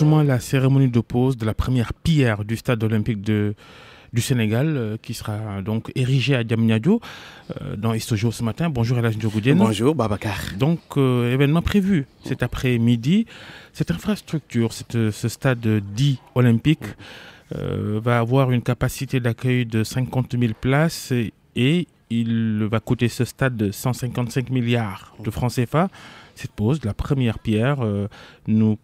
justement la cérémonie de pose de la première pierre du stade olympique de, du Sénégal euh, qui sera euh, donc érigé à Diamniadio euh, dans Istojo ce matin. Bonjour Alain Bonjour Babacar. Donc événement prévu cet après-midi. Cette infrastructure, ce stade dit olympique va avoir une capacité d'accueil de 50 000 places et, il va coûter ce stade 155 milliards de oh. francs CFA. Cette pose, la première pierre, nous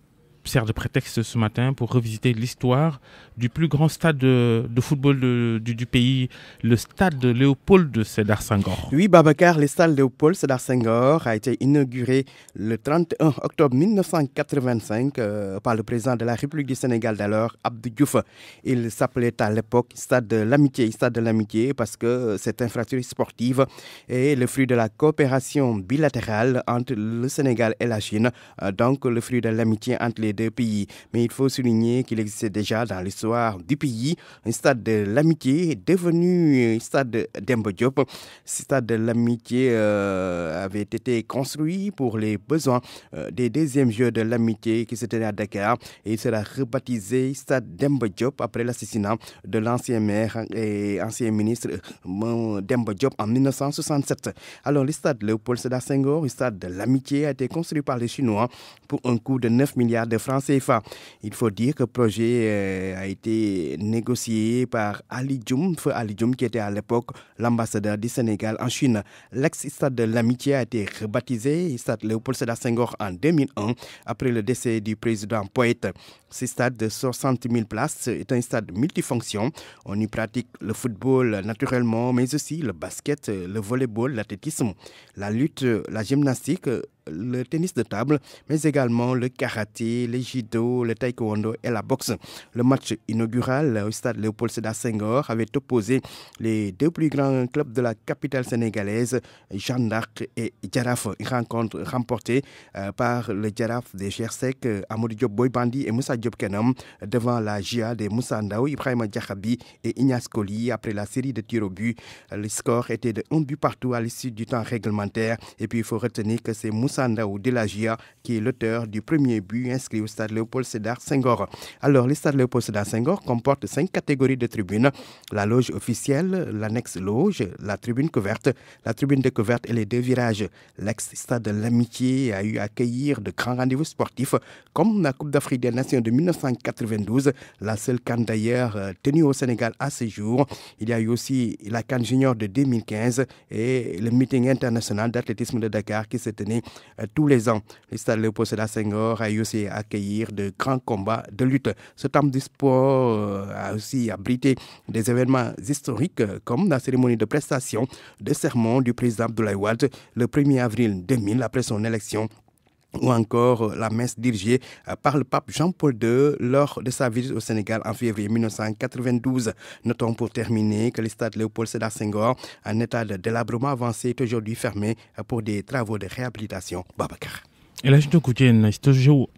sert de prétexte ce matin pour revisiter l'histoire du plus grand stade de, football du, pays, le stade Léopold de Sédar Senghor. Oui, Babacar, le stade Léopold Sédar Senghor a été inauguré le 31 octobre 1985 euh, par le président de la République du Sénégal d'alors, Abdou Diouf. Il s'appelait à l'époque Stade de l'Amitié, Stade de l'Amitié parce que cette infrastructure sportive est le fruit de la coopération bilatérale entre le Sénégal et la Chine, euh, donc le fruit de l'amitié entre les pays. Mais il faut souligner qu'il existait déjà dans l'histoire du pays un stade de l'amitié devenu un stade d'Embodiop. Ce stade de l'amitié euh, avait été construit pour les besoins euh, des deuxièmes Jeux de l'amitié qui se tenaient à Dakar et il sera rebaptisé stade Diop après l'assassinat de l'ancien maire et ancien ministre euh, Diop en 1967. Alors le stade Léopold Sédar Senghor, stade de l'amitié, a été construit par les Chinois pour un coût de 9 milliards de francs CFA. Il faut dire que le projet euh, a été négocié par Ali Djoum, Ali qui était à l'époque l'ambassadeur du Sénégal en Chine. L'ex-stade de l'amitié a été rebaptisé stade Léopold Sédar Senghor en 2001 après le décès du président poète. Ce stade de 60 000 places est un stade multifonction. On y pratique le football naturellement, mais aussi le basket, le volleyball, l'athlétisme, la lutte, la gymnastique, le tennis de table, mais également le karaté, le judo, le taekwondo et la boxe. Le match inaugural au stade Léopold seda Senghor avait opposé les deux plus grands clubs de la capitale sénégalaise, Jeanne d'Arc et Djaraf. Rencontre remportée euh, par le Djaraf des Chersek, euh, Amadou Diop Boybandi et Moussa Diop kenom devant la GIA des Moussa Ndao, Ibrahim Djahabi et Ignace Colli après la série de tirs au but. Le score était de 1 but partout à l'issue du temps réglementaire. Et puis il faut retenir que c'est Moussa Sandaou Delagia, qui est l'auteur du premier but inscrit au stade Léopold Sédar Senghor. Alors, le stade Léopold Sédar Senghor comporte cinq catégories de tribunes la loge officielle, l'annexe loge, la tribune couverte, la tribune découverte et les deux virages. L'ex-stade de l'amitié a eu à accueillir de grands rendez-vous sportifs comme la Coupe d'Afrique des Nations de 1992, la seule canne d'ailleurs euh, tenue au Sénégal à ce jour. Il y a eu aussi la canne junior de 2015 et le meeting international d'athlétisme de Dakar qui se tenait euh, tous les ans. Le stade de la Senghor a aussi à accueillir de grands combats de lutte. Ce temple du sport euh, a aussi abrité des événements historiques euh, comme la cérémonie de prestation de sermons du président Abdoulaye Wade le 1er avril 2000 après son élection ou encore euh, la messe dirigée euh, par le pape Jean-Paul II lors de sa visite au Sénégal en février 1992. Notons pour terminer que le stade Léopold Sédar Senghor, en état de délabrement avancé, est aujourd'hui fermé euh, pour des travaux de réhabilitation. Babacar. Et là,